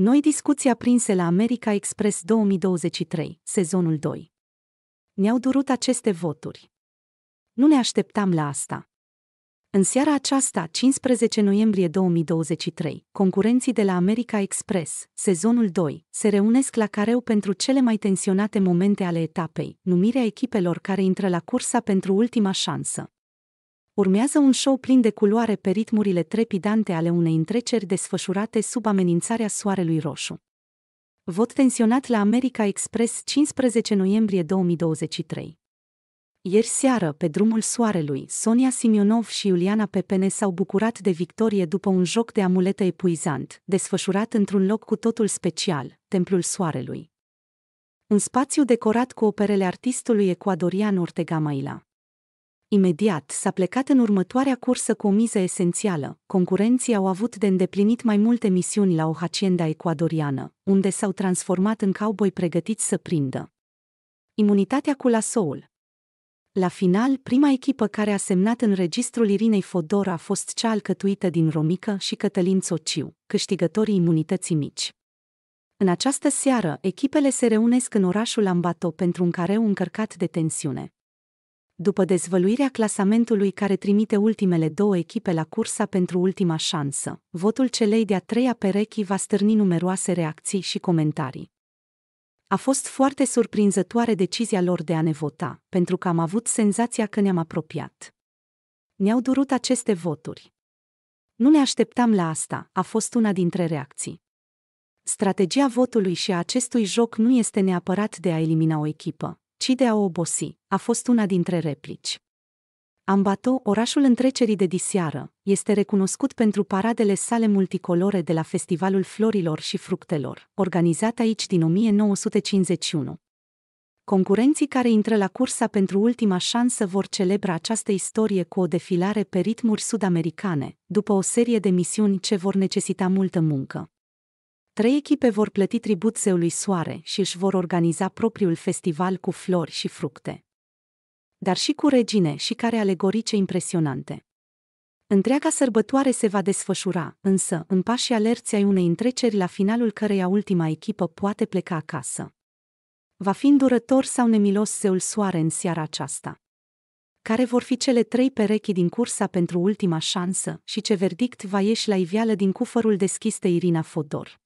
Noi discuții aprinse la America Express 2023, sezonul 2. Ne-au durut aceste voturi. Nu ne așteptam la asta. În seara aceasta, 15 noiembrie 2023, concurenții de la America Express, sezonul 2, se reunesc la careu pentru cele mai tensionate momente ale etapei, numirea echipelor care intră la cursa pentru ultima șansă urmează un show plin de culoare pe ritmurile trepidante ale unei întreceri desfășurate sub amenințarea soarelui roșu. Vot tensionat la America Express 15 noiembrie 2023. Ieri seară, pe drumul soarelui, Sonia Simionov și Iuliana Pepene s-au bucurat de victorie după un joc de amulete epuizant, desfășurat într-un loc cu totul special, Templul Soarelui. Un spațiu decorat cu operele artistului ecuadorian Ortega Maila. Imediat s-a plecat în următoarea cursă cu o miză esențială. Concurenții au avut de îndeplinit mai multe misiuni la o hacienda ecuadoriană, unde s-au transformat în cowboy pregătiți să prindă. Imunitatea cu lasoul La final, prima echipă care a semnat în registrul Irinei Fodor a fost cea alcătuită din Romică și Cătălin Sociu, câștigătorii imunității mici. În această seară, echipele se reunesc în orașul Ambato pentru un careu încărcat de tensiune după dezvăluirea clasamentului care trimite ultimele două echipe la cursa pentru ultima șansă, votul celei de-a treia perechi va stârni numeroase reacții și comentarii. A fost foarte surprinzătoare decizia lor de a ne vota, pentru că am avut senzația că ne-am apropiat. Ne-au durut aceste voturi. Nu ne așteptam la asta, a fost una dintre reacții. Strategia votului și a acestui joc nu este neapărat de a elimina o echipă, ci de a obosi, a fost una dintre replici. Ambato, orașul întrecerii de diseară, este recunoscut pentru paradele sale multicolore de la Festivalul Florilor și Fructelor, organizat aici din 1951. Concurenții care intră la cursa pentru ultima șansă vor celebra această istorie cu o defilare pe ritmuri sud după o serie de misiuni ce vor necesita multă muncă. Trei echipe vor plăti tribut zeului Soare și își vor organiza propriul festival cu flori și fructe. Dar și cu regine și care alegorice impresionante. Întreaga sărbătoare se va desfășura, însă, în pașii alerți ai unei întreceri la finalul căreia ultima echipă poate pleca acasă. Va fi îndurător sau nemilos zeul soare în seara aceasta? Care vor fi cele trei perechi din cursa pentru ultima șansă și ce verdict va ieși la iveală din cufărul deschis de Irina Fodor?